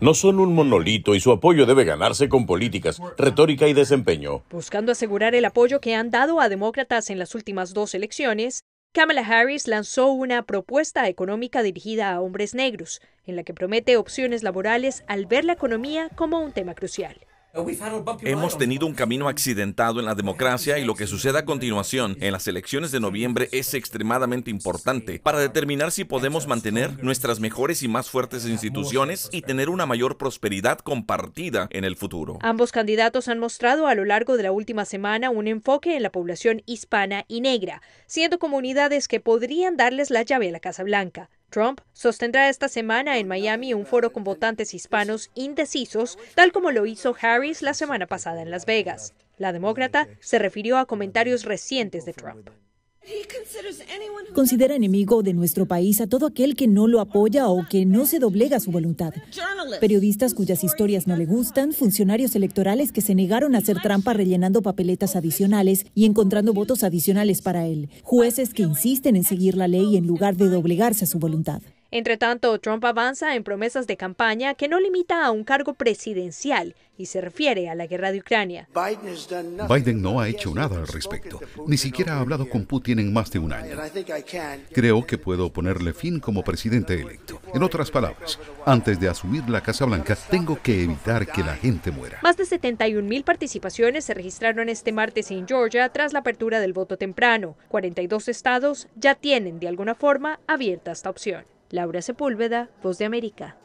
No son un monolito y su apoyo debe ganarse con políticas, retórica y desempeño. Buscando asegurar el apoyo que han dado a demócratas en las últimas dos elecciones, Kamala Harris lanzó una propuesta económica dirigida a hombres negros, en la que promete opciones laborales al ver la economía como un tema crucial. Uh, Hemos tenido un camino accidentado en la democracia y lo que suceda a continuación en las elecciones de noviembre es extremadamente importante para determinar si podemos mantener nuestras mejores y más fuertes instituciones y tener una mayor prosperidad compartida en el futuro. Ambos candidatos han mostrado a lo largo de la última semana un enfoque en la población hispana y negra, siendo comunidades que podrían darles la llave a la Casa Blanca. Trump sostendrá esta semana en Miami un foro con votantes hispanos indecisos, tal como lo hizo Harris la semana pasada en Las Vegas. La demócrata se refirió a comentarios recientes de Trump. Considera enemigo de nuestro país a todo aquel que no lo apoya o que no se doblega a su voluntad. Periodistas cuyas historias no le gustan, funcionarios electorales que se negaron a hacer trampa rellenando papeletas adicionales y encontrando votos adicionales para él, jueces que insisten en seguir la ley en lugar de doblegarse a su voluntad. Entre tanto, Trump avanza en promesas de campaña que no limita a un cargo presidencial y se refiere a la guerra de Ucrania. Biden no ha hecho nada al respecto, ni siquiera ha hablado con Putin en más de un año. Creo que puedo ponerle fin como presidente electo. En otras palabras, antes de asumir la Casa Blanca, tengo que evitar que la gente muera. Más de 71.000 participaciones se registraron este martes en Georgia tras la apertura del voto temprano. 42 estados ya tienen de alguna forma abierta esta opción. Laura Sepúlveda, Voz de América.